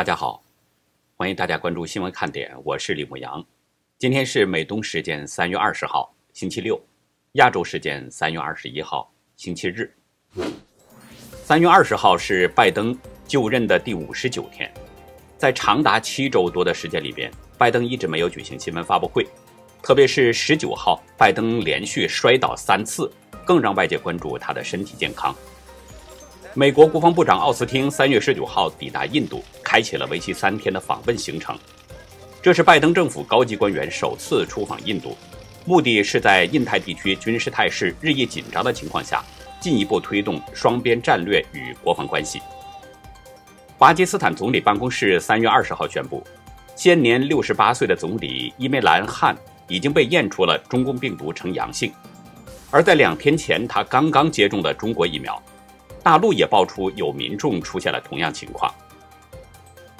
大家好，欢迎大家关注新闻看点，我是李牧阳。今天是美东时间三月二十号，星期六；亚洲时间三月二十一号，星期日。三月二十号是拜登就任的第五十九天，在长达七周多的时间里边，拜登一直没有举行新闻发布会。特别是十九号，拜登连续摔倒三次，更让外界关注他的身体健康。美国国防部长奥斯汀三月十九号抵达印度，开启了为期三天的访问行程。这是拜登政府高级官员首次出访印度，目的是在印太地区军事态势日益紧张的情况下，进一步推动双边战略与国防关系。巴基斯坦总理办公室三月二十号宣布，现年六十八岁的总理伊梅兰汗已经被验出了中共病毒呈阳性，而在两天前他刚刚接种的中国疫苗。大陆也爆出有民众出现了同样情况。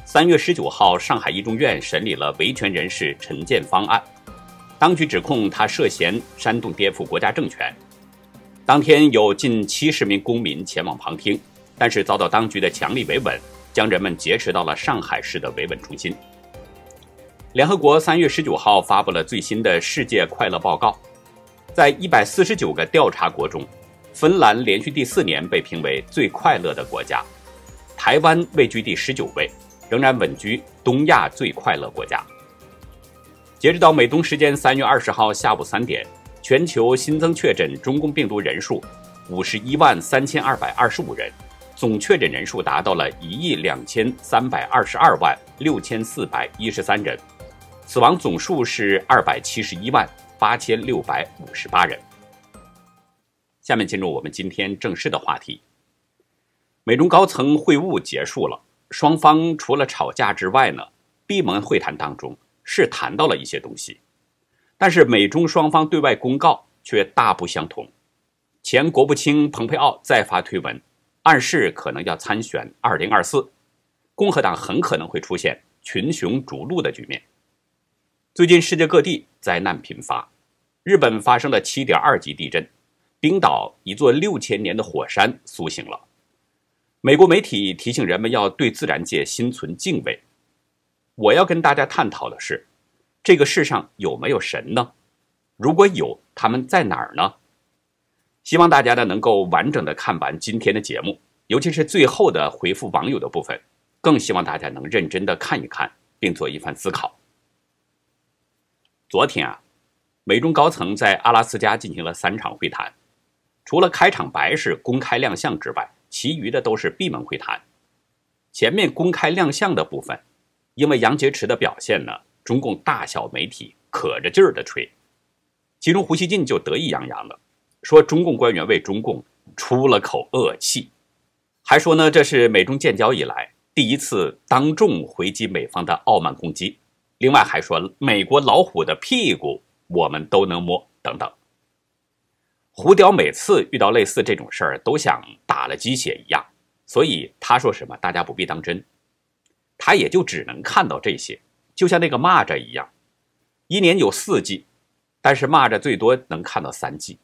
三月十九号，上海一中院审理了维权人士陈建方案，当局指控他涉嫌煽动颠覆国家政权。当天有近七十名公民前往旁听，但是遭到当局的强力维稳，将人们劫持到了上海市的维稳中心。联合国三月十九号发布了最新的世界快乐报告，在一百四十九个调查国中。芬兰连续第四年被评为最快乐的国家，台湾位居第十九位，仍然稳居东亚最快乐国家。截止到美东时间三月二十号下午三点，全球新增确诊中共病毒人数五十一万三千二百二十五人，总确诊人数达到了一亿两千三百二十二万六千四百一十三人，死亡总数是二百七十一万八千六百五十八人。下面进入我们今天正式的话题。美中高层会晤结束了，双方除了吵架之外呢，闭门会谈当中是谈到了一些东西，但是美中双方对外公告却大不相同。前国务卿彭佩奥再发推文，暗示可能要参选二零二四，共和党很可能会出现群雄逐鹿的局面。最近世界各地灾难频发，日本发生了七点二级地震。冰岛一座六千年的火山苏醒了，美国媒体提醒人们要对自然界心存敬畏。我要跟大家探讨的是，这个世上有没有神呢？如果有，他们在哪儿呢？希望大家呢能够完整的看完今天的节目，尤其是最后的回复网友的部分，更希望大家能认真的看一看，并做一番思考。昨天啊，美中高层在阿拉斯加进行了三场会谈。除了开场白是公开亮相之外，其余的都是闭门会谈。前面公开亮相的部分，因为杨洁篪的表现呢，中共大小媒体可着劲儿的吹。其中胡锡进就得意洋洋的说：“中共官员为中共出了口恶气，还说呢这是美中建交以来第一次当众回击美方的傲慢攻击。”另外还说：“美国老虎的屁股我们都能摸。”等等。胡雕每次遇到类似这种事儿，都像打了鸡血一样，所以他说什么大家不必当真，他也就只能看到这些，就像那个蚂蚱一样，一年有四季，但是蚂蚱最多能看到三季。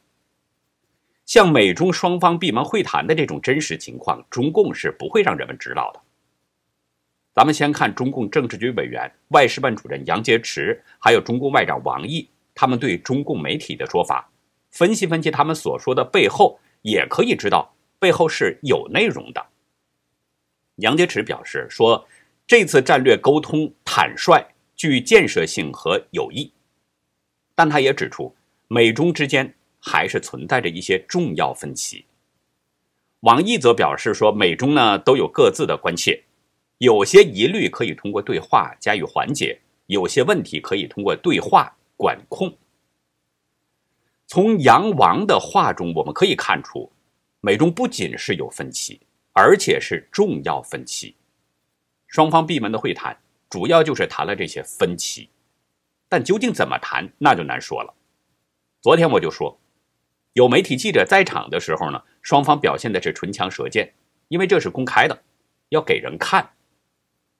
像美中双方闭门会谈的这种真实情况，中共是不会让人们知道的。咱们先看中共政治局委员、外事办主任杨洁篪，还有中共外长王毅他们对中共媒体的说法。分析分析他们所说的背后，也可以知道背后是有内容的。杨洁篪表示说，这次战略沟通坦率、具建设性和有益，但他也指出，美中之间还是存在着一些重要分歧。王毅则表示说，美中呢都有各自的关切，有些疑虑可以通过对话加以缓解，有些问题可以通过对话管控。从杨王的话中，我们可以看出，美中不仅是有分歧，而且是重要分歧。双方闭门的会谈，主要就是谈了这些分歧，但究竟怎么谈，那就难说了。昨天我就说，有媒体记者在场的时候呢，双方表现的是唇枪舌剑，因为这是公开的，要给人看。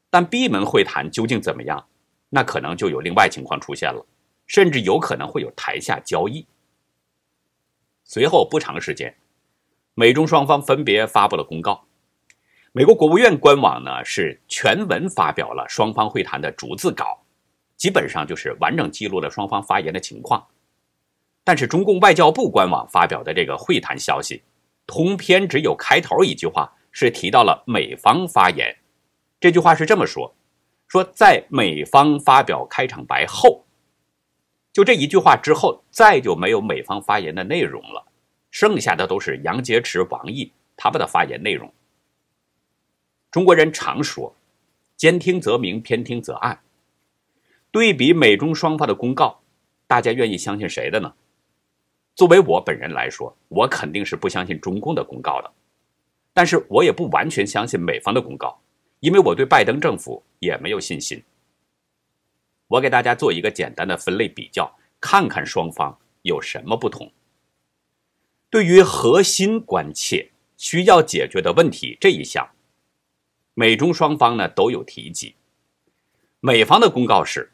但闭门会谈究竟怎么样，那可能就有另外情况出现了，甚至有可能会有台下交易。随后不长时间，美中双方分别发布了公告。美国国务院官网呢是全文发表了双方会谈的逐字稿，基本上就是完整记录了双方发言的情况。但是中共外交部官网发表的这个会谈消息，通篇只有开头一句话是提到了美方发言，这句话是这么说：“说在美方发表开场白后。”就这一句话之后，再就没有美方发言的内容了，剩下的都是杨洁篪、王毅他们的发言内容。中国人常说，兼听则明，偏听则暗。对比美中双方的公告，大家愿意相信谁的呢？作为我本人来说，我肯定是不相信中共的公告的，但是我也不完全相信美方的公告，因为我对拜登政府也没有信心。我给大家做一个简单的分类比较，看看双方有什么不同。对于核心关切需要解决的问题这一项，美中双方呢都有提及。美方的公告是，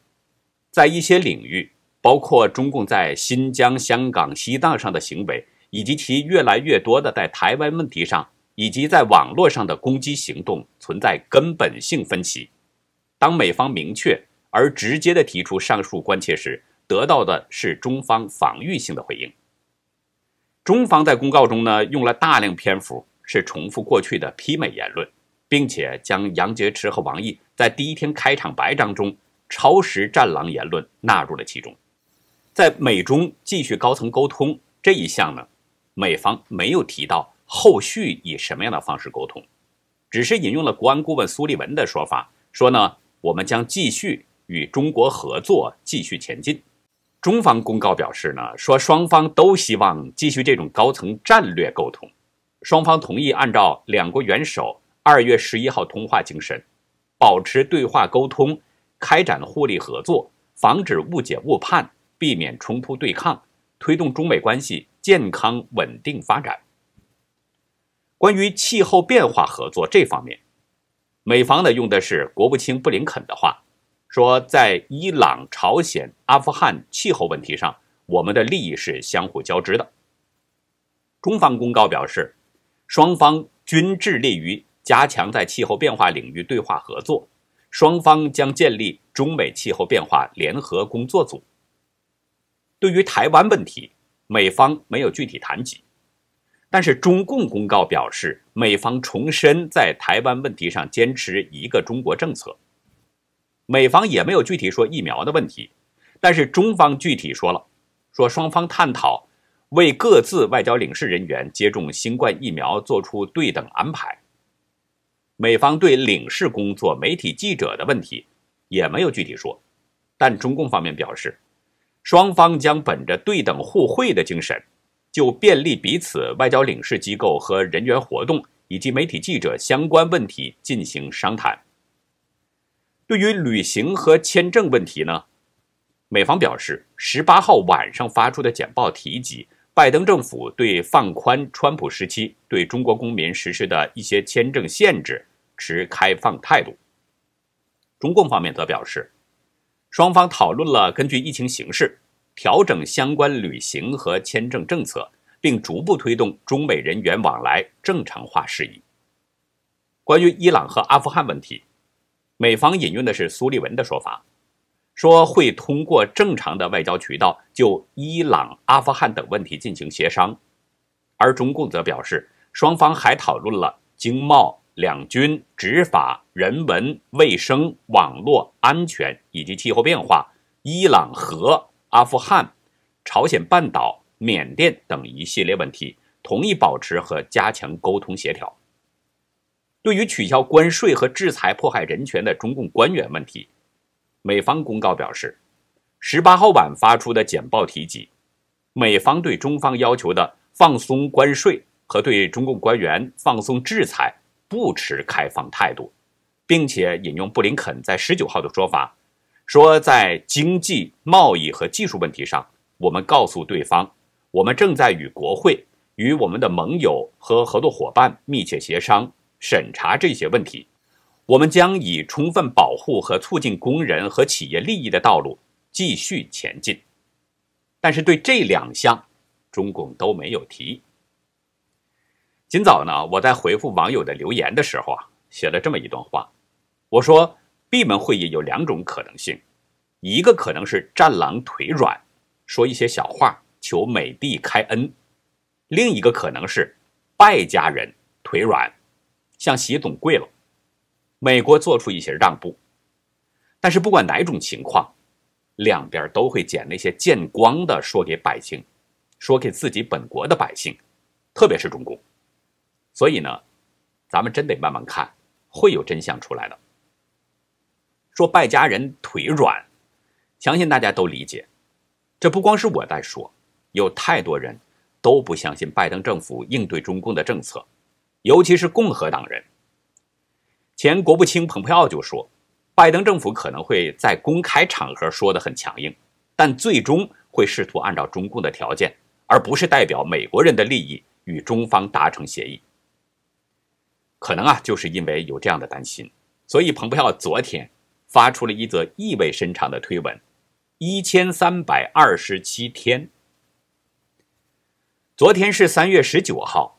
在一些领域，包括中共在新疆、香港、西藏上的行为，以及其越来越多的在台湾问题上，以及在网络上的攻击行动，存在根本性分歧。当美方明确。而直接的提出上述关切时，得到的是中方防御性的回应。中方在公告中呢用了大量篇幅，是重复过去的批美言论，并且将杨洁篪和王毅在第一天开场白当中“超时战狼”言论纳入了其中。在美中继续高层沟通这一项呢，美方没有提到后续以什么样的方式沟通，只是引用了国安顾问苏利文的说法，说呢我们将继续。与中国合作继续前进，中方公告表示呢，说双方都希望继续这种高层战略沟通，双方同意按照两国元首二月十一号通话精神，保持对话沟通，开展互利合作，防止误解误判，避免冲突对抗，推动中美关系健康稳定发展。关于气候变化合作这方面，美方呢用的是国务卿布林肯的话。说在伊朗、朝鲜、阿富汗气候问题上，我们的利益是相互交织的。中方公告表示，双方均致力于加强在气候变化领域对话合作，双方将建立中美气候变化联合工作组。对于台湾问题，美方没有具体谈及，但是中共公告表示，美方重申在台湾问题上坚持一个中国政策。美方也没有具体说疫苗的问题，但是中方具体说了，说双方探讨为各自外交领事人员接种新冠疫苗做出对等安排。美方对领事工作、媒体记者的问题也没有具体说，但中共方面表示，双方将本着对等互惠的精神，就便利彼此外交领事机构和人员活动以及媒体记者相关问题进行商谈。对于旅行和签证问题呢，美方表示，十八号晚上发出的简报提及，拜登政府对放宽川普时期对中国公民实施的一些签证限制持开放态度。中共方面则表示，双方讨论了根据疫情形势调整相关旅行和签证政策，并逐步推动中美人员往来正常化事宜。关于伊朗和阿富汗问题。美方引用的是苏利文的说法，说会通过正常的外交渠道就伊朗、阿富汗等问题进行协商，而中共则表示，双方还讨论了经贸、两军、执法、人文、卫生、网络安全以及气候变化、伊朗核、阿富汗、朝鲜半岛、缅甸等一系列问题，同意保持和加强沟通协调。对于取消关税和制裁迫害人权的中共官员问题，美方公告表示，十八号晚发出的简报提及，美方对中方要求的放松关税和对中共官员放松制裁不持开放态度，并且引用布林肯在十九号的说法，说在经济、贸易和技术问题上，我们告诉对方，我们正在与国会、与我们的盟友和合作伙伴密切协商。审查这些问题，我们将以充分保护和促进工人和企业利益的道路继续前进。但是对这两项，中共都没有提。今早呢，我在回复网友的留言的时候啊，写了这么一段话，我说闭门会议有两种可能性，一个可能是战狼腿软，说一些小话求美帝开恩；另一个可能是败家人腿软。向习总跪了，美国做出一些让步，但是不管哪种情况，两边都会捡那些见光的说给百姓，说给自己本国的百姓，特别是中共。所以呢，咱们真得慢慢看，会有真相出来的。说败家人腿软，相信大家都理解。这不光是我在说，有太多人都不相信拜登政府应对中共的政策。尤其是共和党人，前国务卿蓬佩奥就说，拜登政府可能会在公开场合说的很强硬，但最终会试图按照中共的条件，而不是代表美国人的利益与中方达成协议。可能啊，就是因为有这样的担心，所以蓬佩奥昨天发出了一则意味深长的推文：一千三百二十七天，昨天是三月十九号。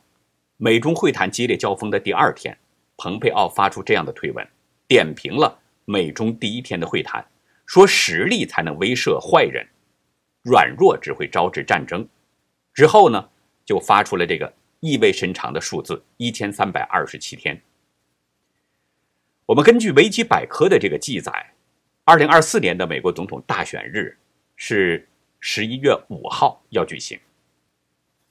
美中会谈激烈交锋的第二天，蓬佩奥发出这样的推文，点评了美中第一天的会谈，说实力才能威慑坏人，软弱只会招致战争。之后呢，就发出了这个意味深长的数字一千三百二十七天。我们根据维基百科的这个记载，二零二四年的美国总统大选日是十一月五号要举行，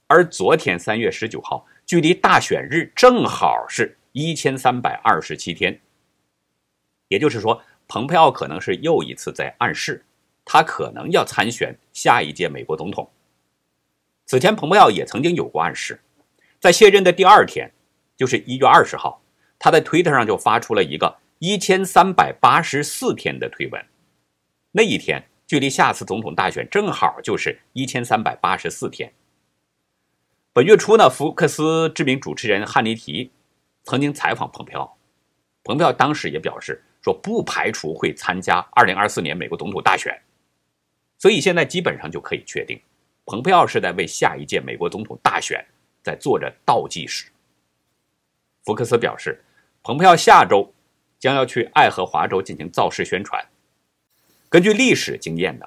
而昨天三月十九号。距离大选日正好是一千三百二十七天，也就是说，蓬佩奥可能是又一次在暗示，他可能要参选下一届美国总统。此前，蓬佩奥也曾经有过暗示，在卸任的第二天，就是一月二十号，他在推特上就发出了一个一千三百八十四天的推文，那一天距离下次总统大选正好就是一千三百八十四天。本月初呢，福克斯知名主持人汉尼提曾经采访蓬佩奥，蓬佩奥当时也表示说，不排除会参加二零二四年美国总统大选。所以现在基本上就可以确定，蓬佩奥是在为下一届美国总统大选在做着倒计时。福克斯表示，蓬佩奥下周将要去爱荷华州进行造势宣传。根据历史经验呢，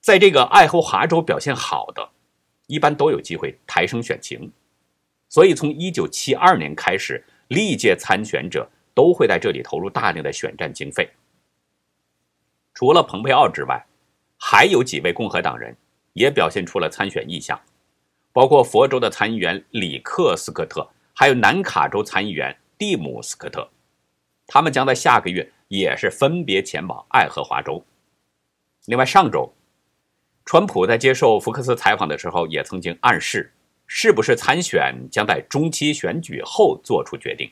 在这个爱荷华州表现好的。一般都有机会抬升选情，所以从一九七二年开始，历届参选者都会在这里投入大量的选战经费。除了蓬佩奥之外，还有几位共和党人也表现出了参选意向，包括佛州的参议员里克斯科特，还有南卡州参议员蒂姆斯科特。他们将在下个月也是分别前往爱荷华州。另外，上周。川普在接受福克斯采访的时候，也曾经暗示，是不是参选将在中期选举后做出决定，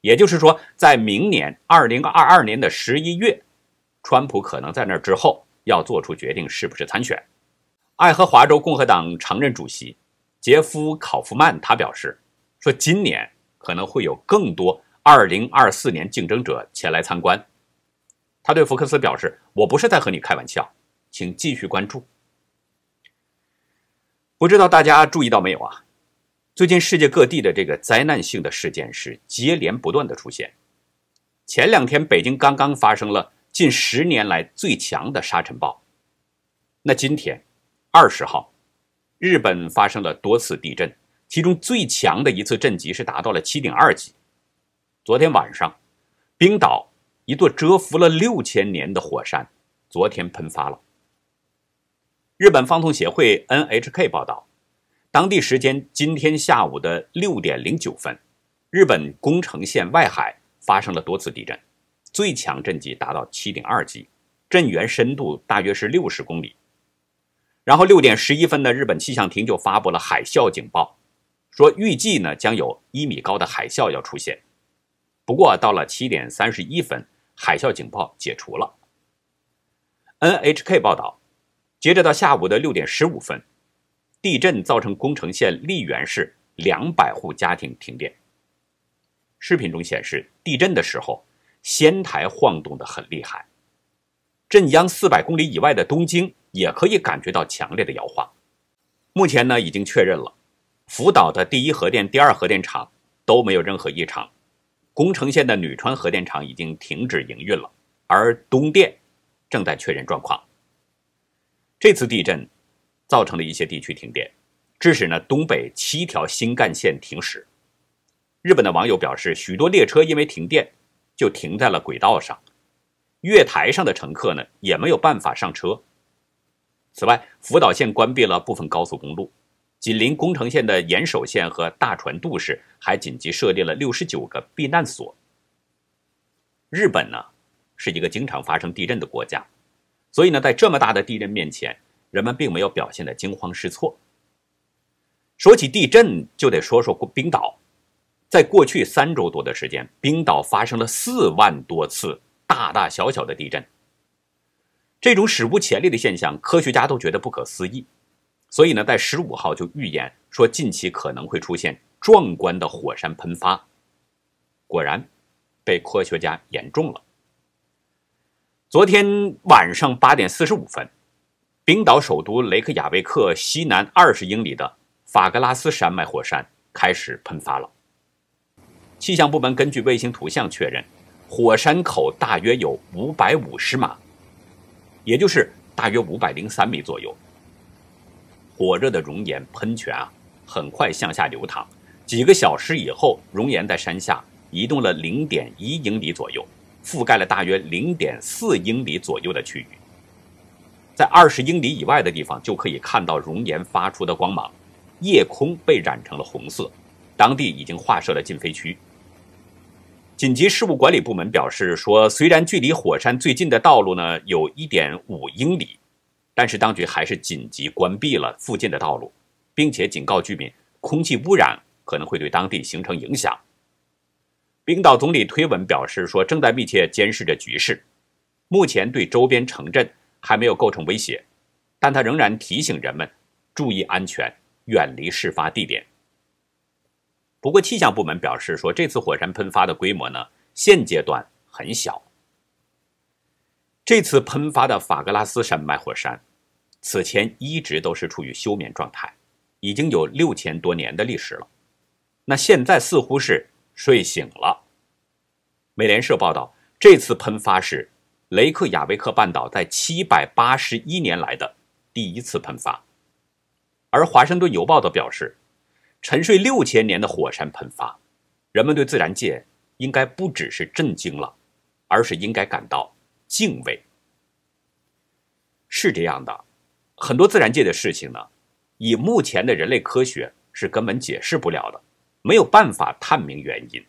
也就是说，在明年二零二二年的十一月，川普可能在那儿之后要做出决定是不是参选。爱荷华州共和党常任主席杰夫考夫曼他表示，说今年可能会有更多二零二四年竞争者前来参观。他对福克斯表示：“我不是在和你开玩笑，请继续关注。”不知道大家注意到没有啊？最近世界各地的这个灾难性的事件是接连不断的出现。前两天北京刚刚发生了近十年来最强的沙尘暴，那今天二十号，日本发生了多次地震，其中最强的一次震级是达到了七点二级。昨天晚上，冰岛一座蛰伏了六千年的火山昨天喷发了。日本方通协会 N H K 报道，当地时间今天下午的六点零九分，日本宫城县外海发生了多次地震，最强震级达到七点二级，震源深度大约是六十公里。然后六点十一分呢，日本气象厅就发布了海啸警报，说预计呢将有一米高的海啸要出现。不过到了七点三十一分，海啸警报解除了。N H K 报道。接着到下午的六点十五分，地震造成宫城县立园市两百户家庭停电。视频中显示，地震的时候仙台晃动得很厉害，震央四百公里以外的东京也可以感觉到强烈的摇晃。目前呢，已经确认了福岛的第一核电、第二核电厂都没有任何异常。宫城县的女川核电厂已经停止营运了，而东电正在确认状况。这次地震造成了一些地区停电，致使呢东北七条新干线停驶。日本的网友表示，许多列车因为停电就停在了轨道上，月台上的乘客呢也没有办法上车。此外，福岛县关闭了部分高速公路，紧邻宫城县的岩手县和大船渡市还紧急设立了六十九个避难所。日本呢是一个经常发生地震的国家。所以呢，在这么大的地震面前，人们并没有表现的惊慌失措。说起地震，就得说说冰岛。在过去三周多的时间，冰岛发生了四万多次大大小小的地震。这种史无前例的现象，科学家都觉得不可思议。所以呢，在十五号就预言说，近期可能会出现壮观的火山喷发。果然，被科学家言中了。昨天晚上八点四十五分，冰岛首都雷克雅未克西南二十英里的法格拉斯山脉火山开始喷发了。气象部门根据卫星图像确认，火山口大约有五百五十码，也就是大约五百零三米左右。火热的熔岩喷泉啊，很快向下流淌。几个小时以后，熔岩在山下移动了零点一英里左右。覆盖了大约零点四英里左右的区域，在二十英里以外的地方就可以看到熔岩发出的光芒，夜空被染成了红色。当地已经划设了禁飞区。紧急事务管理部门表示说，虽然距离火山最近的道路呢有一点五英里，但是当局还是紧急关闭了附近的道路，并且警告居民，空气污染可能会对当地形成影响。冰岛总理推文表示说：“正在密切监视着局势，目前对周边城镇还没有构成威胁，但他仍然提醒人们注意安全，远离事发地点。”不过，气象部门表示说，这次火山喷发的规模呢，现阶段很小。这次喷发的法格拉斯山脉火山，此前一直都是处于休眠状态，已经有六千多年的历史了。那现在似乎是。睡醒了。美联社报道，这次喷发是雷克雅维克半岛在七百八十一年来的第一次喷发，而《华盛顿邮报》则表示，沉睡六千年的火山喷发，人们对自然界应该不只是震惊了，而是应该感到敬畏。是这样的，很多自然界的事情呢，以目前的人类科学是根本解释不了的。没有办法探明原因，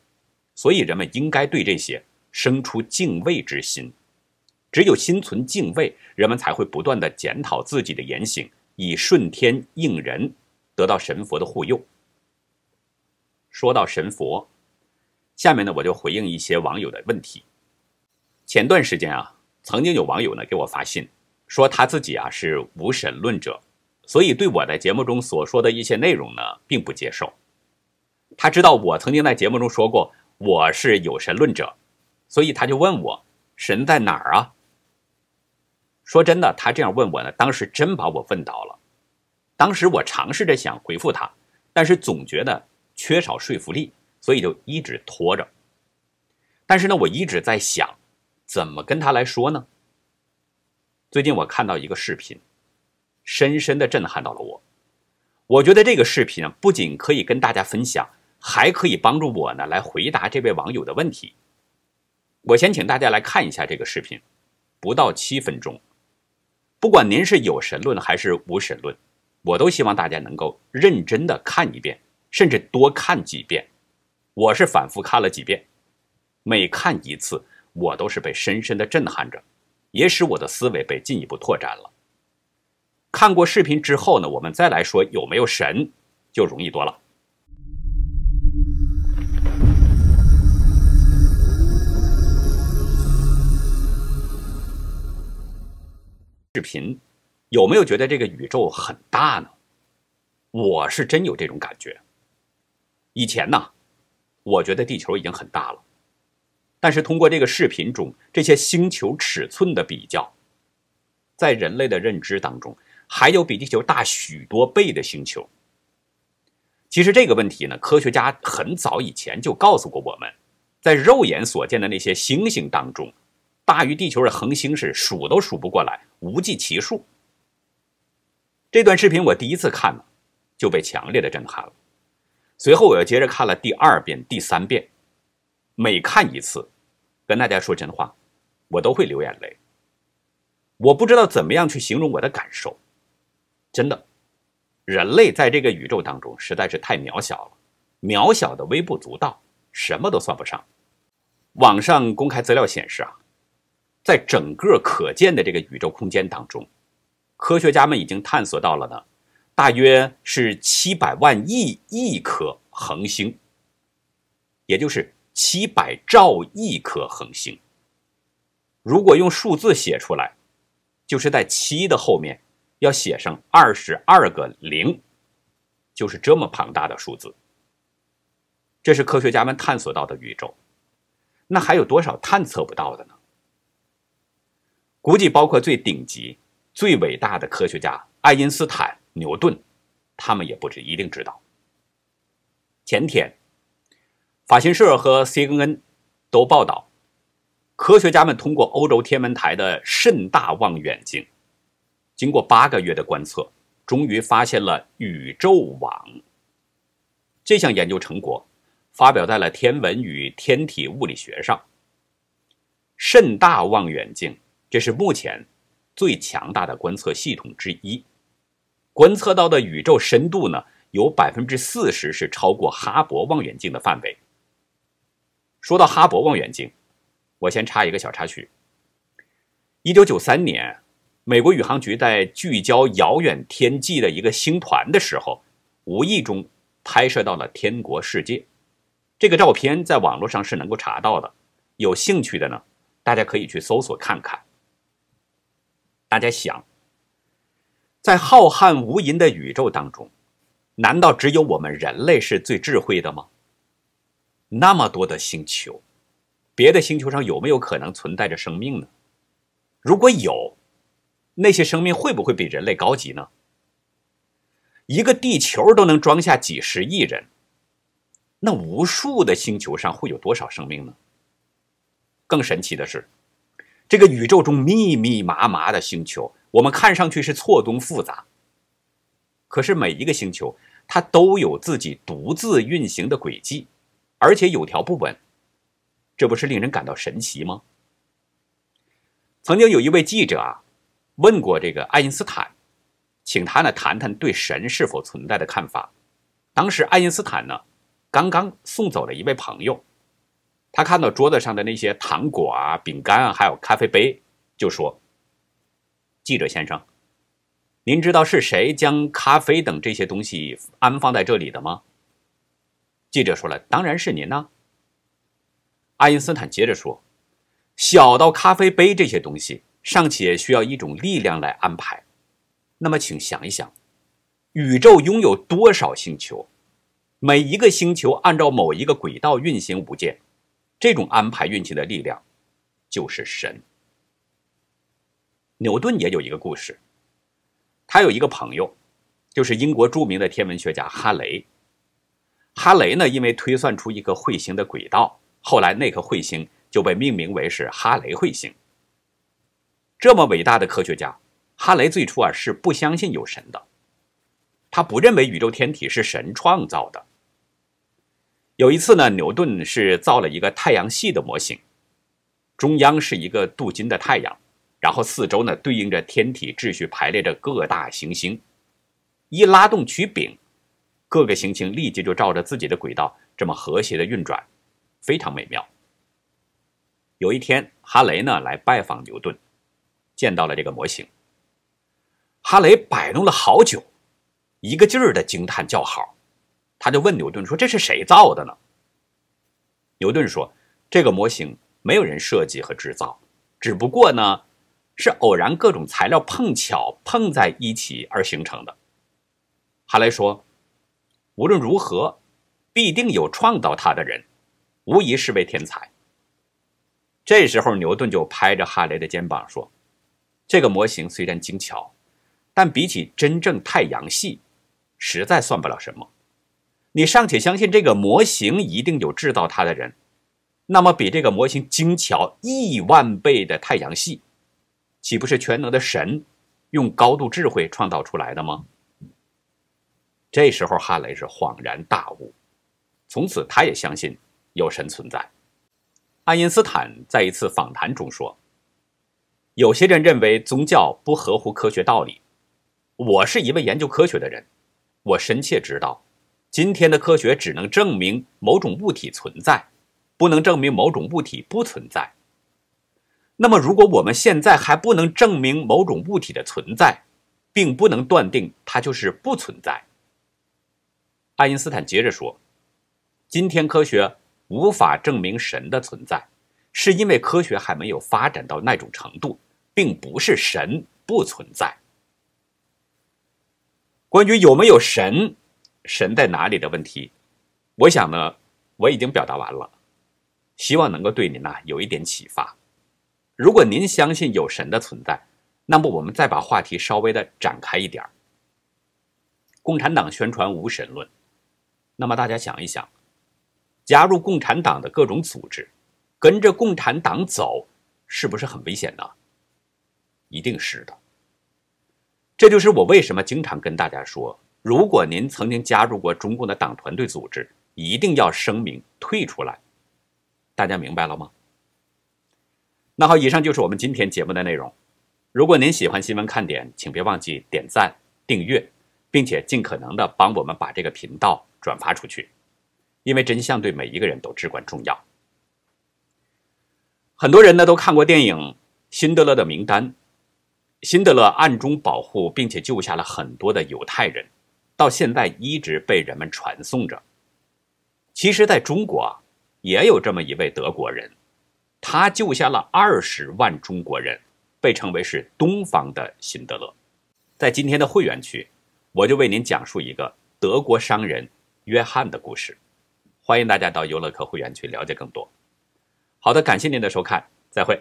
所以人们应该对这些生出敬畏之心。只有心存敬畏，人们才会不断的检讨自己的言行，以顺天应人，得到神佛的护佑。说到神佛，下面呢我就回应一些网友的问题。前段时间啊，曾经有网友呢给我发信，说他自己啊是无神论者，所以对我在节目中所说的一些内容呢并不接受。他知道我曾经在节目中说过我是有神论者，所以他就问我神在哪儿啊？说真的，他这样问我呢，当时真把我问倒了。当时我尝试着想回复他，但是总觉得缺少说服力，所以就一直拖着。但是呢，我一直在想怎么跟他来说呢？最近我看到一个视频，深深的震撼到了我。我觉得这个视频不仅可以跟大家分享。还可以帮助我呢，来回答这位网友的问题。我先请大家来看一下这个视频，不到七分钟。不管您是有神论还是无神论，我都希望大家能够认真的看一遍，甚至多看几遍。我是反复看了几遍，每看一次，我都是被深深的震撼着，也使我的思维被进一步拓展了。看过视频之后呢，我们再来说有没有神，就容易多了。视频有没有觉得这个宇宙很大呢？我是真有这种感觉。以前呢，我觉得地球已经很大了，但是通过这个视频中这些星球尺寸的比较，在人类的认知当中，还有比地球大许多倍的星球。其实这个问题呢，科学家很早以前就告诉过我们，在肉眼所见的那些星星当中。大于地球的恒星是数都数不过来，无计其数。这段视频我第一次看，就被强烈的震撼了。随后我又接着看了第二遍、第三遍，每看一次，跟大家说真话，我都会流眼泪。我不知道怎么样去形容我的感受，真的，人类在这个宇宙当中实在是太渺小了，渺小的微不足道，什么都算不上。网上公开资料显示啊。在整个可见的这个宇宙空间当中，科学家们已经探索到了呢，大约是七百万亿亿颗恒星，也就是七百兆亿颗恒星。如果用数字写出来，就是在七的后面要写上二十二个零，就是这么庞大的数字。这是科学家们探索到的宇宙，那还有多少探测不到的呢？估计包括最顶级、最伟大的科学家爱因斯坦、牛顿，他们也不知一定知道。前天，法新社和 C N N 都报道，科学家们通过欧洲天文台的甚大望远镜，经过八个月的观测，终于发现了宇宙网。这项研究成果发表在了《天文与天体物理学》上。甚大望远镜。这是目前最强大的观测系统之一，观测到的宇宙深度呢，有百分之四十是超过哈勃望远镜的范围。说到哈勃望远镜，我先插一个小插曲：一九九三年，美国宇航局在聚焦遥远天际的一个星团的时候，无意中拍摄到了“天国世界”这个照片，在网络上是能够查到的。有兴趣的呢，大家可以去搜索看看。大家想，在浩瀚无垠的宇宙当中，难道只有我们人类是最智慧的吗？那么多的星球，别的星球上有没有可能存在着生命呢？如果有，那些生命会不会比人类高级呢？一个地球都能装下几十亿人，那无数的星球上会有多少生命呢？更神奇的是。这个宇宙中密密麻麻的星球，我们看上去是错综复杂，可是每一个星球它都有自己独自运行的轨迹，而且有条不紊，这不是令人感到神奇吗？曾经有一位记者啊，问过这个爱因斯坦，请他呢谈谈对神是否存在的看法。当时爱因斯坦呢，刚刚送走了一位朋友。他看到桌子上的那些糖果啊、饼干啊，还有咖啡杯，就说：“记者先生，您知道是谁将咖啡等这些东西安放在这里的吗？”记者说了：“当然是您呐。”爱因斯坦接着说：“小到咖啡杯这些东西，尚且需要一种力量来安排。那么，请想一想，宇宙拥有多少星球？每一个星球按照某一个轨道运行无间。”这种安排运气的力量就是神。牛顿也有一个故事，他有一个朋友，就是英国著名的天文学家哈雷。哈雷呢，因为推算出一个彗星的轨道，后来那颗彗星就被命名为是哈雷彗星。这么伟大的科学家哈雷最初啊是不相信有神的，他不认为宇宙天体是神创造的。有一次呢，牛顿是造了一个太阳系的模型，中央是一个镀金的太阳，然后四周呢对应着天体秩序排列着各大行星，一拉动曲柄，各个行星立即就照着自己的轨道这么和谐的运转，非常美妙。有一天，哈雷呢来拜访牛顿，见到了这个模型，哈雷摆弄了好久，一个劲儿的惊叹叫好。他就问牛顿说：“这是谁造的呢？”牛顿说：“这个模型没有人设计和制造，只不过呢，是偶然各种材料碰巧碰在一起而形成的。”哈雷说：“无论如何，必定有创造它的人，无疑是位天才。”这时候牛顿就拍着哈雷的肩膀说：“这个模型虽然精巧，但比起真正太阳系，实在算不了什么。”你尚且相信这个模型一定有制造它的人，那么比这个模型精巧亿万倍的太阳系，岂不是全能的神用高度智慧创造出来的吗？这时候，哈雷是恍然大悟，从此他也相信有神存在。爱因斯坦在一次访谈中说：“有些人认为宗教不合乎科学道理，我是一位研究科学的人，我深切知道。”今天的科学只能证明某种物体存在，不能证明某种物体不存在。那么，如果我们现在还不能证明某种物体的存在，并不能断定它就是不存在。爱因斯坦接着说：“今天科学无法证明神的存在，是因为科学还没有发展到那种程度，并不是神不存在。”关于有没有神？神在哪里的问题，我想呢，我已经表达完了，希望能够对您呢有一点启发。如果您相信有神的存在，那么我们再把话题稍微的展开一点共产党宣传无神论，那么大家想一想，加入共产党的各种组织，跟着共产党走，是不是很危险呢？一定是的。这就是我为什么经常跟大家说。如果您曾经加入过中共的党团队组织，一定要声明退出来。大家明白了吗？那好，以上就是我们今天节目的内容。如果您喜欢新闻看点，请别忘记点赞、订阅，并且尽可能的帮我们把这个频道转发出去，因为真相对每一个人都至关重要。很多人呢都看过电影《辛德勒的名单》，辛德勒暗中保护并且救下了很多的犹太人。到现在一直被人们传颂着。其实，在中国啊，也有这么一位德国人，他救下了二十万中国人，被称为是东方的辛德勒。在今天的会员区，我就为您讲述一个德国商人约翰的故事。欢迎大家到游乐客会员区了解更多。好的，感谢您的收看，再会。